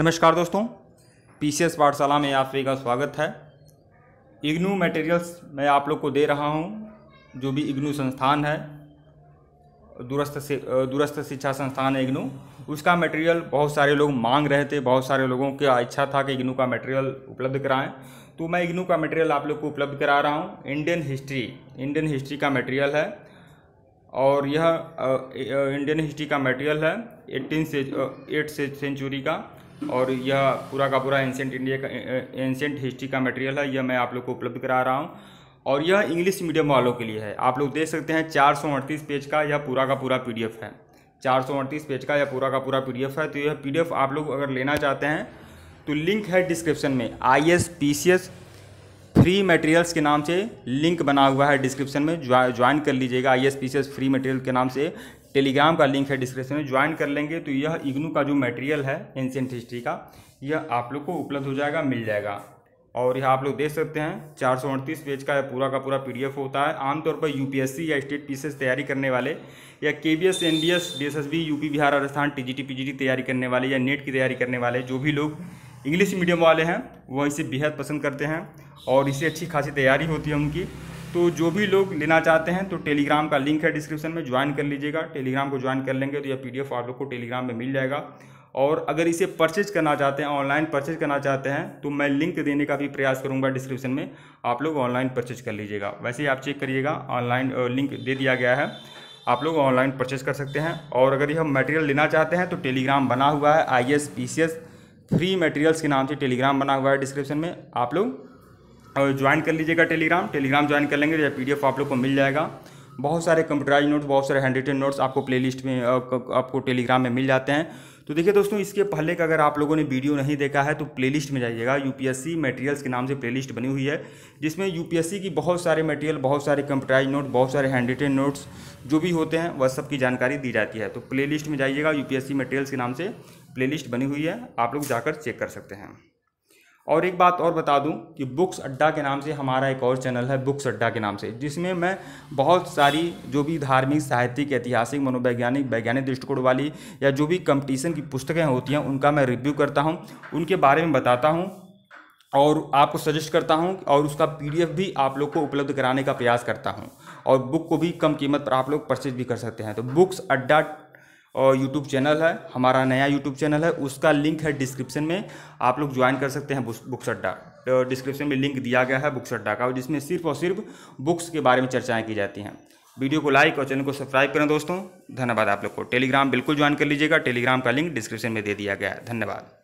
नमस्कार दोस्तों पीसीएस पाठशाला में आप सभी का स्वागत है इग्नू मटेरियल्स मैं आप लोग को दे रहा हूं जो भी इग्नू संस्थान है दूरस्थ से दूरस्थ शिक्षा संस्थान है इग्नू उसका मटेरियल बहुत सारे लोग मांग रहे थे बहुत सारे लोगों की इच्छा था कि इग्नू का मटेरियल उपलब्ध कराएं तो मैं इग्नू का मटेरियल आप लोग को उपलब्ध करा रहा हूँ इंडियन हिस्ट्री इंडियन हिस्ट्री का मटेरियल है और यह इंडियन हिस्ट्री का मटेरियल है एटीन से एट सेंचुरी का और यह पूरा का पूरा एंशेंट इंडिया का एंशेंट हिस्ट्री का मटेरियल है यह मैं आप लोग को उपलब्ध करा रहा हूँ और यह इंग्लिश मीडियम वालों के लिए है आप लोग देख सकते हैं चार पेज का यह पूरा का पूरा पी है चार पेज का यह पूरा का पूरा पी है तो यह पी आप लोग अगर लेना चाहते हैं तो लिंक है डिस्क्रिप्शन में I S P C S free materials के नाम से लिंक बना हुआ है डिस्क्रिप्शन में ज्वाइन कर लीजिएगा I S P C S free material के नाम से टेलीग्राम का लिंक है डिस्क्रिप्शन में ज्वाइन कर लेंगे तो यह इग्नू का जो मटेरियल है एंशियंट हिस्ट्री का यह आप लोग को उपलब्ध हो जाएगा मिल जाएगा और यह आप लोग देख सकते हैं चार सौ अड़तीस पेज का पूरा का पूरा पीडीएफ होता है आमतौर पर यूपीएससी या स्टेट पीसेस तैयारी करने वाले या KBS NDS U UP Bihar Rajasthan TGT PGT तैयारी करने वाले या नेट की तैयारी करने वाले जो भी लोग इंग्लिश मीडियम वाले हैं वो इसे बेहद पसंद करते हैं और इसे अच्छी खासी तैयारी होती है उनकी तो जो भी लोग लेना चाहते हैं तो टेलीग्राम का लिंक है डिस्क्रिप्शन में ज्वाइन कर लीजिएगा टेलीग्राम को ज्वाइन कर लेंगे तो यह पी आप लोग को टेलीग्राम में मिल जाएगा और अगर इसे परचेज करना चाहते हैं ऑनलाइन परचेज करना चाहते हैं तो मैं लिंक देने का भी प्रयास करूंगा डिस्क्रिप्शन में आप लोग ऑनलाइन परचेज कर लीजिएगा वैसे ही आप चेक करिएगा ऑनलाइन लिंक दे दिया गया है आप लोग ऑनलाइन परचेज कर सकते हैं और अगर यह मटेरियल लेना चाहते हैं तो टेलीग्राम बना हुआ है आई एस फ्री मटेरियल्स के नाम से टेलीग्राम बना हुआ है डिस्क्रिप्शन में आप लोग और ज्वाइन कर लीजिएगा टेलीग्राम टेलीग्राम ज्वाइन कर लेंगे या पी आप लोग को मिल जाएगा बहुत सारे कंप्यूटराइज नोट्स बहुत सारे हैंड रिटेड नोट्स आपको प्लेलिस्ट में आपको टेलीग्राम में मिल जाते हैं तो देखिए दोस्तों इसके पहले का अगर आप लोगों ने वीडियो नहीं देखा है तो प्लेलिस्ट में जाइएगा यूपीएससी मटेरियल्स के नाम से प्लेलिस्ट बनी हुई है जिसमें यूपीएससी की बहुत सारे मटेरियल बहुत सारे कंप्यूटराइज नोट बहुत सारे हैंड रिटेड नोट्स जो भी होते हैं वह सब की जानकारी दी जाती है तो प्ले में जाइएगा यूपीएससी मटेरियल्स के नाम से प्ले बनी हुई है आप लोग जाकर चेक कर सकते हैं और एक बात और बता दूं कि बुक्स अड्डा के नाम से हमारा एक और चैनल है बुक्स अड्डा के नाम से जिसमें मैं बहुत सारी जो भी धार्मिक साहित्यिक ऐतिहासिक मनोवैज्ञानिक वैज्ञानिक दृष्टिकोण वाली या जो भी कंपटीशन की पुस्तकें होती हैं उनका मैं रिव्यू करता हूँ उनके बारे में बताता हूँ और आपको सजेस्ट करता हूँ और उसका पी भी आप लोग को उपलब्ध कराने का प्रयास करता हूँ और बुक को भी कम कीमत पर आप लोग परचेज भी कर सकते हैं तो बुक्स अड्डा और यूट्यूब चैनल है हमारा नया यूट्यूब चैनल है उसका लिंक है डिस्क्रिप्शन में आप लोग ज्वाइन कर सकते हैं बुक्स अड्डा डिस्क्रिप्शन में लिंक दिया गया है बुक्स अड्डा का और जिसमें सिर्फ और सिर्फ बुक्स के बारे में चर्चाएँ की जाती हैं वीडियो को लाइक और चैनल को सब्सक्राइब करें दोस्तों धन्यवाद आप लोग को टेलीग्राम बिल्कुल ज्वाइन कर लीजिएगा टेलीग्राम का लिंक डिस्क्रिप्शन में दे दिया गया है धन्यवाद